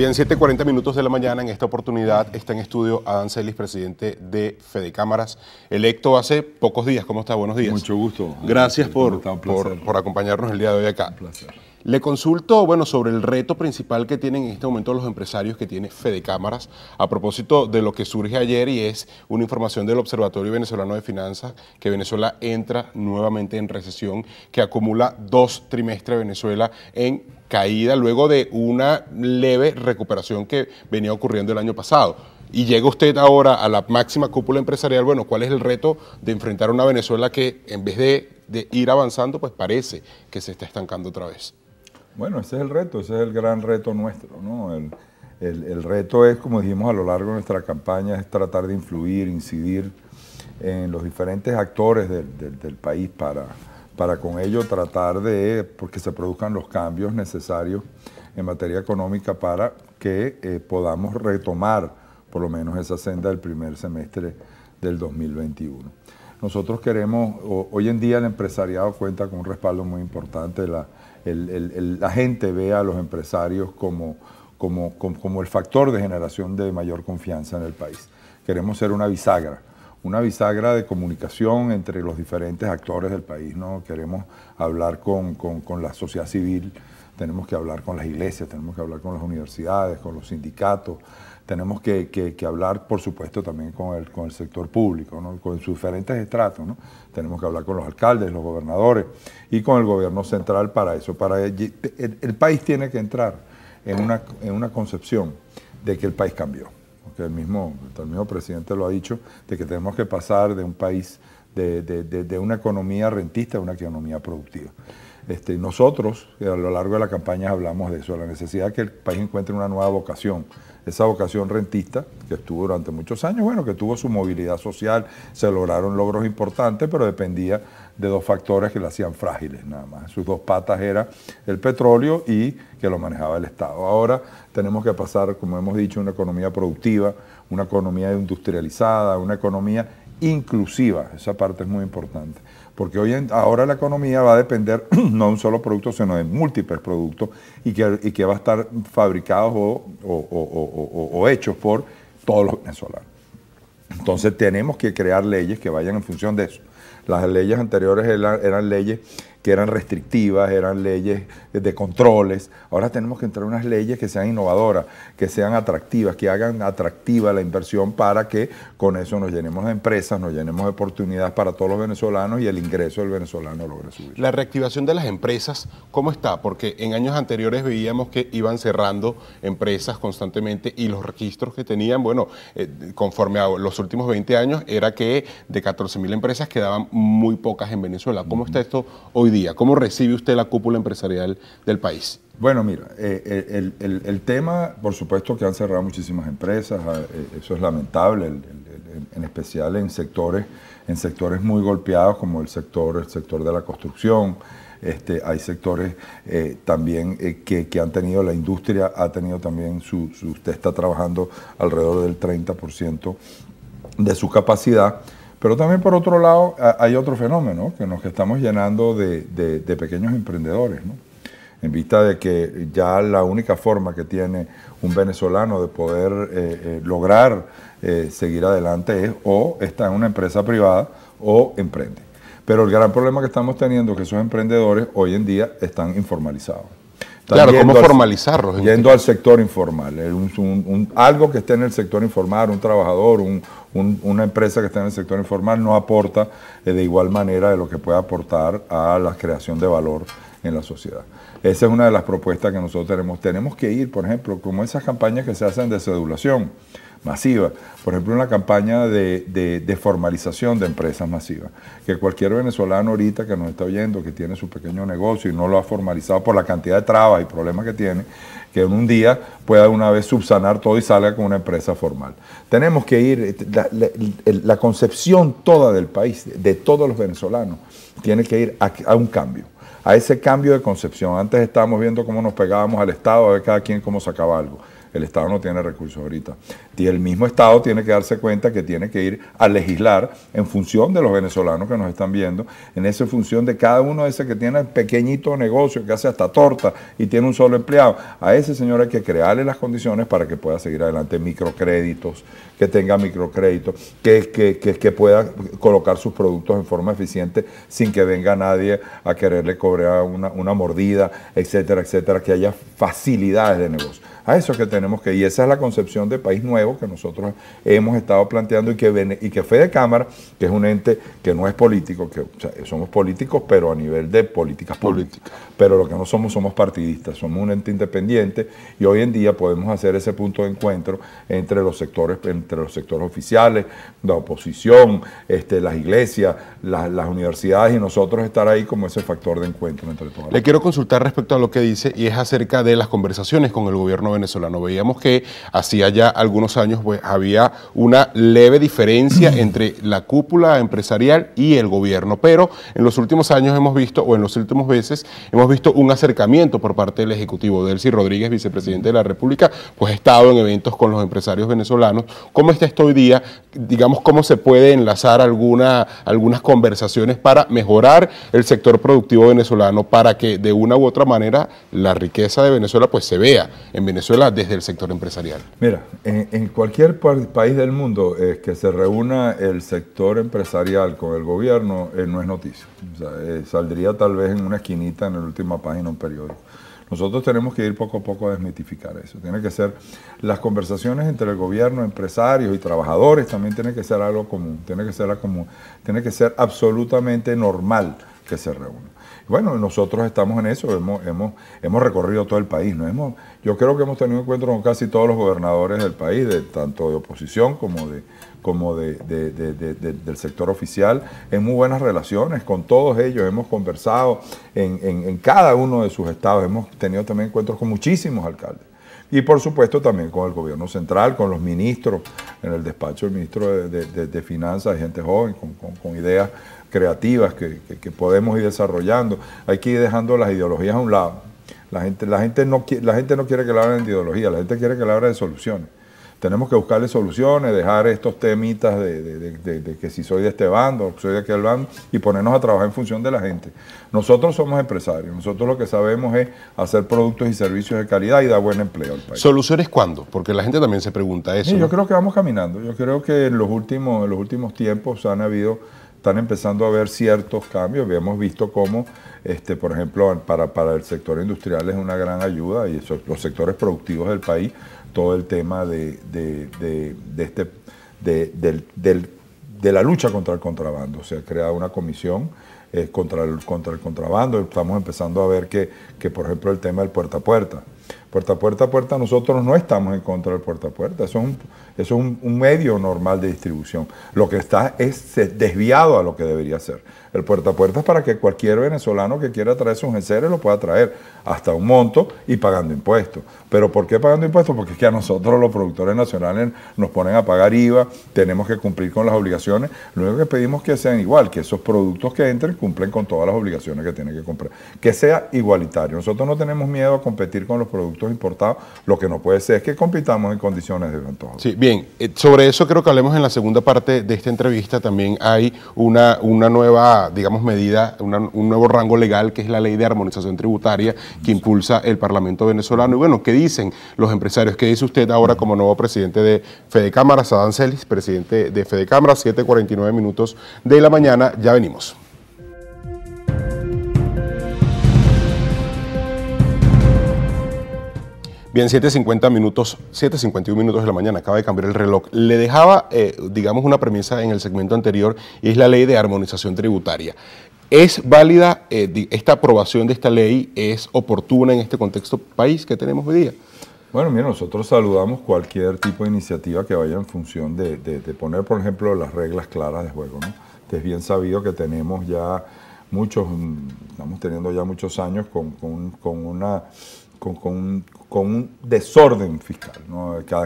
Bien, 7.40 minutos de la mañana. En esta oportunidad está en estudio Adán Celis, presidente de Fede Cámaras, electo hace pocos días. ¿Cómo está? Buenos días. Mucho gusto. Gracias por, por, acompañarnos el día de hoy acá. Un placer. Le consulto, bueno, sobre el reto principal que tienen en este momento los empresarios que tiene Fede Cámaras, a propósito de lo que surge ayer y es una información del Observatorio Venezolano de Finanzas, que Venezuela entra nuevamente en recesión, que acumula dos trimestres Venezuela en caída luego de una leve recuperación que venía ocurriendo el año pasado. Y llega usted ahora a la máxima cúpula empresarial, bueno, ¿cuál es el reto de enfrentar una Venezuela que en vez de, ir avanzando, pues parece que se está estancando otra vez? Bueno, ese es el reto, ese es el gran reto nuestro, ¿no? El, reto es, como dijimos a lo largo de nuestra campaña, es tratar de influir, incidir en los diferentes actores del país para para con ello tratar de porque se produzcan los cambios necesarios en materia económica para que eh, podamos retomar por lo menos esa senda del primer semestre del 2021. Nosotros queremos, hoy en día el empresariado cuenta con un respaldo muy importante, la, gente ve a los empresarios como, como el factor de generación de mayor confianza en el país. Queremos ser una bisagra una bisagra de comunicación entre los diferentes actores del país. ¿no? Queremos hablar con, la sociedad civil, tenemos que hablar con las iglesias, tenemos que hablar con las universidades, con los sindicatos, tenemos que, hablar, por supuesto, también con el, con el sector público, con sus diferentes estratos. ¿no? Tenemos que hablar con los alcaldes, los gobernadores y con el gobierno central para eso. Para el, país tiene que entrar en una, en una concepción de que el país cambió porque el mismo, el presidente lo ha dicho, de que tenemos que pasar de un país, de, una economía rentista a una economía productiva. Este, nosotros eh, a lo largo de la campaña hablamos de eso, la necesidad de que el país encuentre una nueva vocación, esa vocación rentista que estuvo durante muchos años, bueno, que tuvo su movilidad social, se lograron logros importantes, pero dependía de dos factores que la hacían frágiles nada más. Sus dos patas eran el petróleo y que lo manejaba el Estado. Ahora tenemos que pasar, como hemos dicho, una economía productiva, una economía industrializada, una economía inclusiva. Esa parte es muy importante. Porque hoy en, ahora la economía va a depender no de un solo producto, sino de múltiples productos y que, y que va a estar fabricados o, o hechos por todos los venezolanos. Entonces tenemos que crear leyes que vayan en función de eso. Las leyes anteriores eran, leyes que eran restrictivas, eran leyes de controles. Ahora tenemos que entrar unas leyes que sean innovadoras, que sean atractivas, que hagan atractiva la inversión para que con eso nos llenemos de empresas, nos llenemos de oportunidades para todos los venezolanos y el ingreso del venezolano logre subir. La reactivación de las empresas, ¿cómo está? Porque en años anteriores veíamos que iban cerrando empresas constantemente y los registros que tenían, bueno, eh, conforme a los últimos 20 años, era que de 14.000 empresas quedaban muy pocas en Venezuela. ¿Cómo está esto hoy día? ¿Cómo recibe usted la cúpula empresarial del país? Bueno, mira, eh, eh, el, tema, por supuesto que han cerrado muchísimas empresas, ah, eh, eso es lamentable, en especial en sectores, en sectores muy golpeados como el sector, el sector de la construcción. Este, hay sectores también que, han tenido, la industria ha tenido también, su usted está trabajando alrededor del 30% de su capacidad. Pero también por otro lado hay otro fenómeno, que nos estamos llenando de, pequeños emprendedores, en vista de que ya la única forma que tiene un venezolano de poder eh, eh, lograr eh, seguir adelante es o está en una empresa privada o emprende. Pero el gran problema que estamos teniendo es que esos emprendedores hoy en día están informalizados claro, ¿cómo formalizarlos? Yendo al sector informal. Eh, algo que esté en el sector informal, un trabajador, una empresa que esté en el sector informal, no aporta eh, de igual manera de lo que puede aportar a la creación de valor en la sociedad. Esa es una de las propuestas que nosotros tenemos. Tenemos que ir, por ejemplo, como esas campañas que se hacen de sedulación masiva. Por ejemplo, una campaña de, formalización de empresas masivas. Que cualquier venezolano ahorita que nos está oyendo, que tiene su pequeño negocio y no lo ha formalizado por la cantidad de trabas y problemas que tiene, que en un día pueda una vez subsanar todo y salga con una empresa formal. Tenemos que ir, eh, la, concepción toda del país, de todos los venezolanos, tiene que ir a, a un cambio a ese cambio de concepción. Antes estábamos viendo cómo nos pegábamos al Estado, a ver cada quien cómo sacaba algo. El Estado no tiene recursos ahorita. Y el mismo Estado tiene que darse cuenta que tiene que ir a legislar en función de los venezolanos que nos están viendo, en esa función de cada uno de esos que tiene pequeñito negocio, que hace hasta torta y tiene un solo empleado. A ese señor hay que crearle las condiciones para que pueda seguir adelante microcréditos, que tenga microcréditos, que, que, pueda colocar sus productos en forma eficiente sin que venga nadie a quererle cobrar una, una mordida, etcétera, etcétera, que haya facilidades de negocio. A eso es que tenemos que, y esa es la concepción de país nuevo que nosotros hemos estado planteando y que, y que Fede Cámara, que es un ente que no es político, que somos políticos, pero a nivel de políticas políticas. Pero lo que no somos, somos partidistas, somos un ente independiente y hoy en día podemos hacer ese punto de encuentro entre los sectores, entre los sectores oficiales, la oposición, este, las iglesias, las universidades y nosotros estar ahí como ese factor de encuentro entre todos. Le quiero consultar respecto a lo que dice y es acerca de las conversaciones con el gobierno venezolano veíamos que hacía ya algunos años pues, había una leve diferencia entre la cúpula empresarial y el gobierno, pero en los últimos años hemos visto, o en los últimos meses, hemos visto un acercamiento por parte del Ejecutivo. Delcy Rodríguez, vicepresidente de la República, pues ha estado en eventos con los empresarios venezolanos. ¿Cómo está esto hoy día? Digamos, ¿cómo se puede enlazar alguna, algunas conversaciones para mejorar el sector productivo venezolano, para que de una u otra manera la riqueza de Venezuela pues se vea en Venezuela desde el sector empresarial? Mira, en, cualquier país del mundo eh, que se reúna el sector empresarial con el gobierno eh, no es noticia. Eh, saldría tal vez en una esquinita en la última página un periódico. Nosotros tenemos que ir poco a poco a desmitificar eso. Tiene que ser las conversaciones entre el gobierno, empresarios y trabajadores también tiene que ser algo común, tiene que ser, común, tiene que ser absolutamente normal que se reúna. Bueno, nosotros estamos en eso, hemos, hemos, recorrido todo el país. ¿no? Hemos, yo creo que hemos tenido encuentros con casi todos los gobernadores del país, de, tanto de oposición como de, como de, del sector oficial, en muy buenas relaciones con todos ellos. Hemos conversado en cada uno de sus estados, hemos tenido también encuentros con muchísimos alcaldes y por supuesto también con el gobierno central, con los ministros, en el despacho del ministro de, de, de, Finanzas, gente joven, con, ideas creativas que, podemos ir desarrollando. Hay que ir dejando las ideologías a un lado. La gente, la gente, no, la gente no quiere que le hablen de ideología, la gente quiere que le hablen de soluciones tenemos que buscarle soluciones, dejar estos temitas de, que si soy de este bando, soy de aquel bando, y ponernos a trabajar en función de la gente. Nosotros somos empresarios, nosotros lo que sabemos es hacer productos y servicios de calidad y dar buen empleo al país. ¿Soluciones cuándo? Porque la gente también se pregunta eso. Yo creo que vamos caminando, yo creo que en los últimos, en los últimos tiempos han habido están empezando a ver ciertos cambios. Habíamos visto cómo, este, por ejemplo, para, el sector industrial es una gran ayuda y los sectores productivos del país, todo el tema este, de, la lucha contra el contrabando. Se ha creado una comisión eh, contra, el, contra el contrabando. Estamos empezando a ver que, por ejemplo, el tema del puerta a puerta. Puerta a puerta puerta, nosotros no estamos en contra del puerta a puerta. Eso es un, medio normal de distribución. Lo que está es desviado a lo que debería ser. El puerta a puerta es para que cualquier venezolano que quiera traer sus enseres lo pueda traer hasta un monto y pagando impuestos. ¿Pero por qué pagando impuestos? Porque es que a nosotros los productores nacionales nos ponen a pagar IVA, tenemos que cumplir con las obligaciones. Lo único que pedimos que sean igual, que esos productos que entren cumplen con todas las obligaciones que tienen que comprar. Que sea igualitario. Nosotros no tenemos miedo a competir con los productos importados. Lo que no puede ser es que compitamos en condiciones de Sí, bien. Bien, eh, sobre eso creo que hablemos en la segunda parte de esta entrevista. También hay una, nueva, digamos, medida, un nuevo rango legal que es la ley de armonización tributaria que impulsa el Parlamento venezolano. Y bueno, ¿qué dicen los empresarios? ¿Qué dice usted ahora como nuevo presidente de Fede Cámara? Sadán Celis, presidente de Fede Cámara, 7.49 minutos de la mañana. Ya venimos. Bien, 7.50 minutos, 7.51 minutos de la mañana, acaba de cambiar el reloj. Le dejaba, eh, digamos, una premisa en el segmento anterior, y es la ley de armonización tributaria. ¿Es válida eh, esta aprobación de esta ley? ¿Es oportuna en este contexto país que tenemos hoy día? Bueno, mira, nosotros saludamos cualquier tipo de iniciativa que vaya en función de, poner, por ejemplo, las reglas claras de juego. ¿no? es bien sabido que tenemos ya muchos, mm, estamos teniendo ya muchos años con, una con, con un desorden fiscal.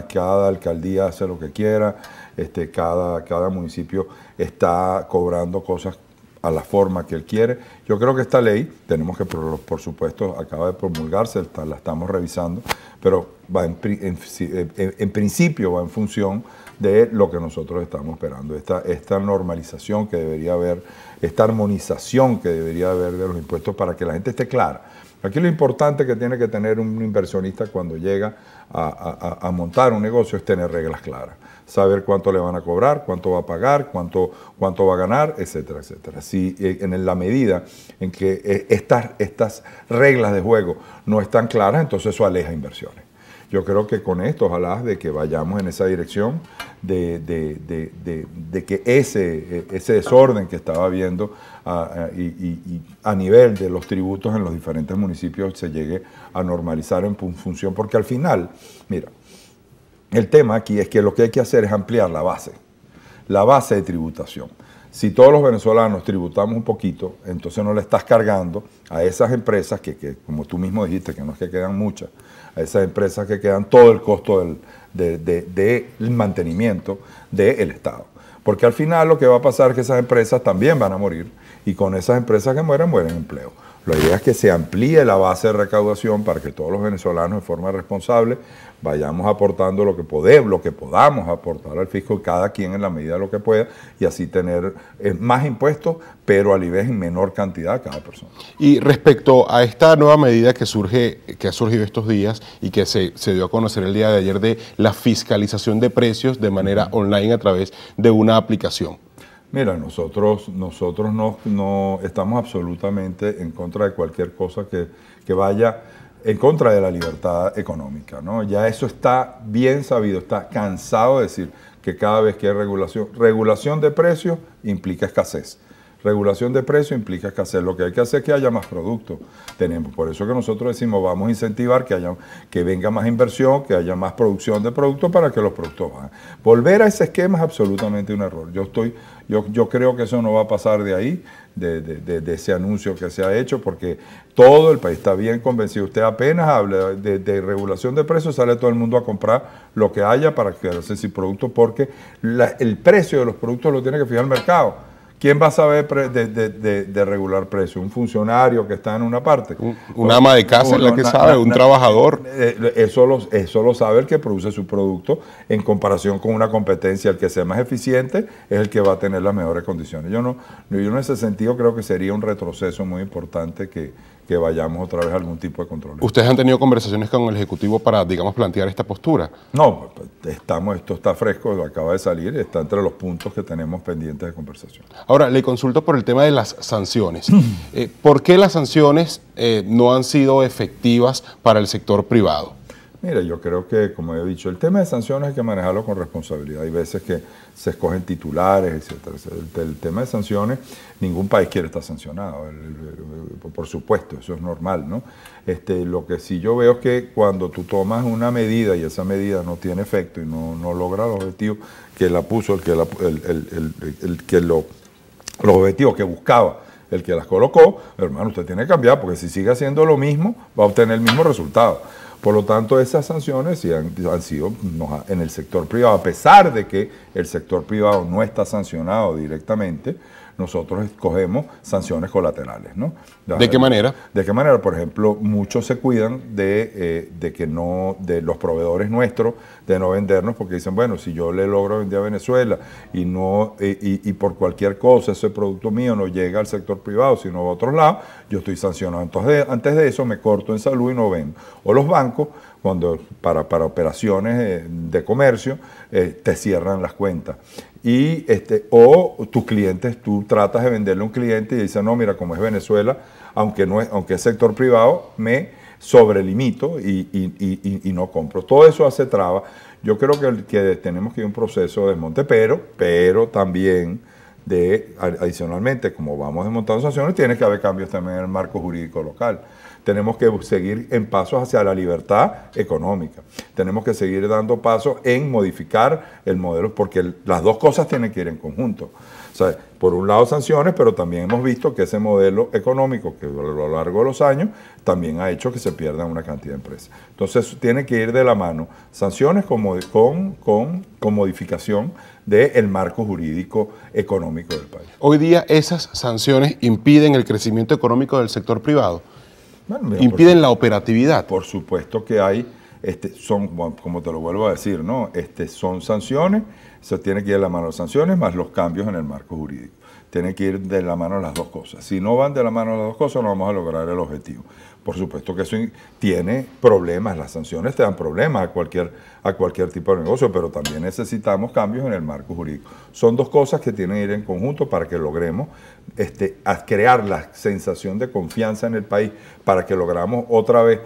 Cada, alcaldía hace lo que quiera, este, cada, municipio está cobrando cosas a la forma que él quiere. Yo creo que esta ley, tenemos que, por, supuesto, acaba de promulgarse, la estamos revisando, pero va en, principio va en función de lo que nosotros estamos esperando, esta, esta normalización que debería haber, esta armonización que debería haber de los impuestos para que la gente esté clara. Aquí lo importante que tiene que tener un inversionista cuando llega a, montar un negocio es tener reglas claras, saber cuánto le van a cobrar, cuánto va a pagar, cuánto, cuánto va a ganar, etcétera, etcétera. Si eh, en la medida en que eh, estas, estas reglas de juego no están claras, entonces eso aleja inversiones. Yo creo que con esto, ojalá, de que vayamos en esa dirección, de, que ese, e, ese desorden que estaba habiendo a nivel de los tributos en los diferentes municipios se llegue a normalizar en función, porque al final, mira, el tema aquí es que lo que hay que hacer es ampliar la base, la base de tributación. Si todos los venezolanos tributamos un poquito, entonces no le estás cargando a esas empresas que, como tú mismo dijiste, que no es que quedan muchas, a esas empresas que quedan todo el costo del mantenimiento del Estado. Porque al final lo que va a pasar es que esas empresas también van a morir y con esas empresas que mueren, mueren empleo. La idea es que se amplíe la base de recaudación para que todos los venezolanos de forma responsable vayamos aportando lo que podemos, lo que podamos aportar al fisco, cada quien en la medida de lo que pueda, y así tener eh, más impuestos, pero a la vez en menor cantidad cada persona. Y respecto a esta nueva medida que surge, que ha surgido estos días y que se, se dio a conocer el día de ayer de la fiscalización de precios de manera online a través de una aplicación. Mira, nosotros, nosotros no, estamos absolutamente en contra de cualquier cosa que, que, vaya en contra de la libertad económica. ¿no? Ya eso está bien sabido, está cansado de decir que cada vez que hay regulación, regulación de precios implica escasez. Regulación de precios implica que hacer lo que hay que hacer es que haya más productos. Tenemos, por eso que nosotros decimos vamos a incentivar que haya, que venga más inversión, que haya más producción de productos para que los productos van Volver a ese esquema es absolutamente un error. Yo estoy, yo, yo creo que eso no va a pasar de ahí, de, ese anuncio que se ha hecho, porque todo el país está bien convencido. Usted apenas habla de, regulación de precios, sale todo el mundo a comprar lo que haya para quedarse sin productos, porque el precio de los productos lo tiene que fijar el mercado. ¿Quién va a saber de, regular precio? ¿Un funcionario que está en una parte? Un, ama de casa es la que sabe, un trabajador. Eh, eso lo, eso sabe el que produce su producto en comparación con una competencia. El que sea más eficiente es el que va a tener las mejores condiciones. Yo, no, yo en ese sentido creo que sería un retroceso muy importante que, que vayamos otra vez a algún tipo de control. ¿Ustedes han tenido conversaciones con el Ejecutivo para, digamos, plantear esta postura? No, pues, estamos, esto está fresco, acaba de salir, está entre los puntos que tenemos pendientes de conversación. Ahora, le consulto por el tema de las sanciones. Eh, ¿Por qué las sanciones eh, no han sido efectivas para el sector privado? Mira, yo creo que, como he dicho, el tema de sanciones hay que manejarlo con responsabilidad. Hay veces que se escogen titulares, etc. El, tema de sanciones, ningún país quiere estar sancionado, por supuesto, eso es normal, ¿no? Este, lo que sí yo veo es que cuando tú tomas una medida y esa medida no tiene efecto y no, logra los objetivos que la puso, el que, el, que lo, los objetivos que buscaba, el que las colocó, hermano, usted tiene que cambiar, porque si sigue haciendo lo mismo, va a obtener el mismo resultado. Por lo tanto, esas sanciones han, han sido en el sector privado, a pesar de que el sector privado no está sancionado directamente, nosotros escogemos sanciones colaterales. ¿no? ¿De qué manera? De qué manera, por ejemplo, muchos se cuidan eh, de, que no, de los proveedores nuestros, de no vendernos, porque dicen, bueno, si yo le logro vender a Venezuela y no, y, por cualquier cosa ese producto mío no llega al sector privado, sino a otros lados, yo estoy sancionado. Entonces, antes de eso me corto en salud y no vendo. O los bancos cuando para, para operaciones eh, de comercio, eh, te cierran las cuentas. Y este, o tus clientes, tú tratas de venderle a un cliente y dices, no, mira, como es Venezuela, aunque, no es, aunque es sector privado, me sobrelimito y, no compro. Todo eso hace traba. Yo creo que, tenemos que ir un proceso de desmonte, pero, pero también de, adicionalmente, como vamos desmontando sanciones, tiene que haber cambios también en el marco jurídico local tenemos que seguir en pasos hacia la libertad económica. Tenemos que seguir dando pasos en modificar el modelo, porque las dos cosas tienen que ir en conjunto. O sea, por un lado sanciones, pero también hemos visto que ese modelo económico, que a lo largo de los años, también ha hecho que se pierdan una cantidad de empresas. Entonces, tiene que ir de la mano sanciones con, con, con, modificación del marco jurídico económico del país. Hoy día esas sanciones impiden el crecimiento económico del sector privado impiden la operatividad. Por supuesto que hay, este, son, como te lo vuelvo a decir, ¿no? Este, son sanciones, se tiene que ir de la mano las sanciones más los cambios en el marco jurídico. Tienen que ir de la mano las dos cosas. Si no van de la mano las dos cosas, no vamos a lograr el objetivo. Por supuesto que eso tiene problemas, las sanciones te dan problemas a cualquier, a cualquier tipo de negocio, pero también necesitamos cambios en el marco jurídico. Son dos cosas que tienen que ir en conjunto para que logremos este, crear la sensación de confianza en el país, para que logramos otra vez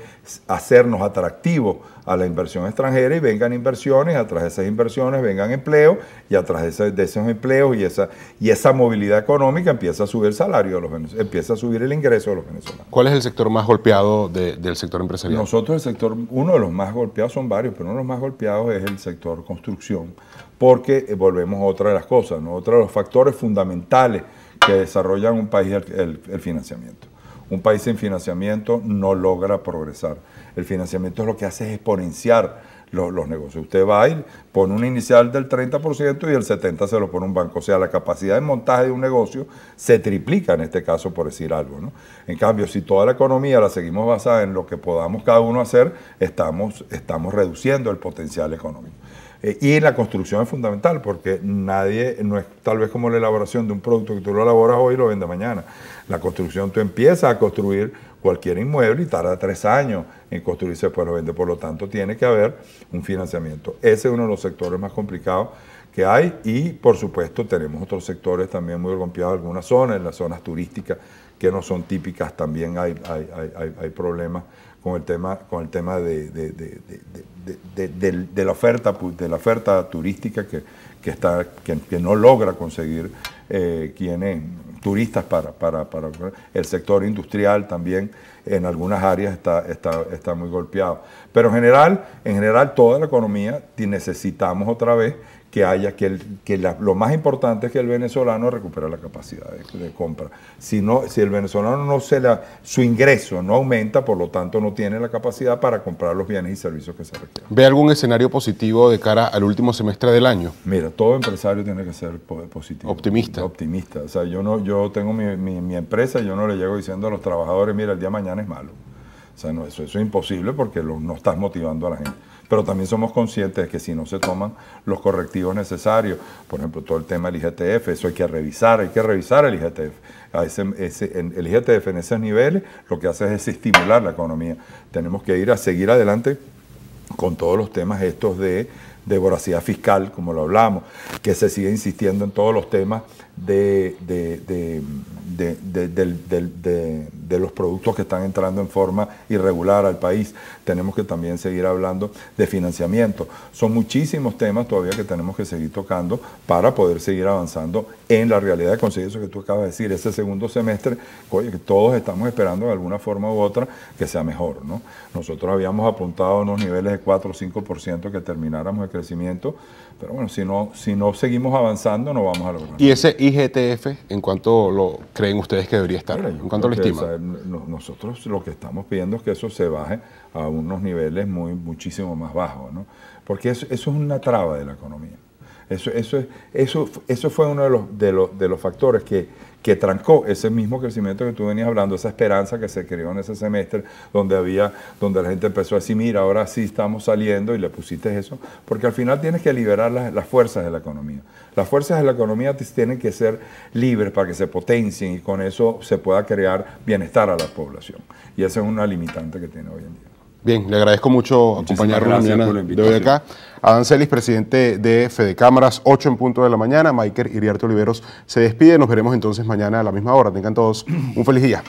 hacernos atractivos a la inversión extranjera y vengan inversiones, a través de esas inversiones vengan empleo y a través de esos empleos y esa, y esa movilidad económica empieza a subir salario de los empieza a subir el ingreso de los venezolanos. ¿Cuál es el sector más golpeado? del sector empresarial? Nosotros el sector, uno de los más golpeados, son varios, pero uno de los más golpeados es el sector construcción, porque eh, volvemos a otra de las cosas, otro de los factores fundamentales que desarrollan un país el, el financiamiento. Un país sin financiamiento no logra progresar. El financiamiento es lo que hace es exponenciar los negocios. Usted va y pone un inicial del 30% y el 70% se lo pone un banco. O sea, la capacidad de montaje de un negocio se triplica en este caso, por decir algo. ¿no? En cambio, si toda la economía la seguimos basada en lo que podamos cada uno hacer, estamos, estamos reduciendo el potencial económico. Eh, y la construcción es fundamental porque nadie, no es tal vez como la elaboración de un producto que tú lo elaboras hoy y lo vendes mañana. La construcción, tú empiezas a construir cualquier inmueble y tarda tres años en construirse después lo vende. Por lo tanto, tiene que haber un financiamiento. Ese es uno de los sectores más complicados que hay y, por supuesto, tenemos otros sectores también muy golpeados algunas zonas, en las zonas turísticas que no son típicas, también hay, hay, problemas con el tema, con el tema de, de, la, oferta, de la oferta turística que, que está, que, no logra conseguir eh, quienes turistas para, para, el sector industrial también en algunas áreas está, está, está muy golpeado. Pero en general, en general toda la economía necesitamos otra vez que haya, que, el, que lo más importante es que el venezolano recupere la capacidad de, compra. Si, si el venezolano no se la, su ingreso no aumenta, por lo tanto no tiene la capacidad para comprar los bienes y servicios que se requieren. ¿Ve algún escenario positivo de cara al último semestre del año? Mira, todo empresario tiene que ser positivo. Optimista. Optimista. O sea, yo, no, yo tengo mi, empresa y yo no le llego diciendo a los trabajadores, mira, el día mañana es malo. O sea, no, eso, es imposible porque lo, no estás motivando a la gente pero también somos conscientes de que si no se toman los correctivos necesarios, por ejemplo, todo el tema del IGTF, eso hay que revisar, hay que revisar el IGTF. el IGTF en esos niveles lo que hace es estimular la economía. Tenemos que ir a seguir adelante con todos los temas estos de, voracidad fiscal, como lo hablamos, que se sigue insistiendo en todos los temas de de, los productos que están entrando en forma irregular al país. Tenemos que también seguir hablando de financiamiento. Son muchísimos temas todavía que tenemos que seguir tocando para poder seguir avanzando en la realidad de conseguir eso que tú acabas de decir, ese segundo semestre, que todos estamos esperando de alguna forma u otra que sea mejor. ¿no? Nosotros habíamos apuntado unos niveles de 4 o 5% que termináramos el crecimiento, pero bueno, si no, si no seguimos avanzando no vamos a lograr. ¿Y ese IGTF en cuanto lo creen ustedes que debería estar? ahí? Nosotros lo que estamos pidiendo es que eso se baje a unos niveles muy, muchísimo más bajos, ¿no? Porque eso, eso es una traba de la economía. Eso, eso, eso, eso fue uno de los, de los, de los factores que que trancó ese mismo crecimiento que tú venías hablando, esa esperanza que se creó en ese semestre, donde había, donde la gente empezó a decir, mira, ahora sí estamos saliendo y le pusiste eso, porque al final tienes que liberar las, fuerzas de la economía. Las fuerzas de la economía tienen que ser libres para que se potencien y con eso se pueda crear bienestar a la población. Y esa es una limitante que tiene hoy en día. Bien, le agradezco mucho acompañarnos de hoy acá. Adán Celis, presidente de Fede Cámaras, 8 en punto de la mañana. Maiker Iriarte Oliveros se despide. Nos veremos entonces mañana a la misma hora. Tengan todos un feliz día.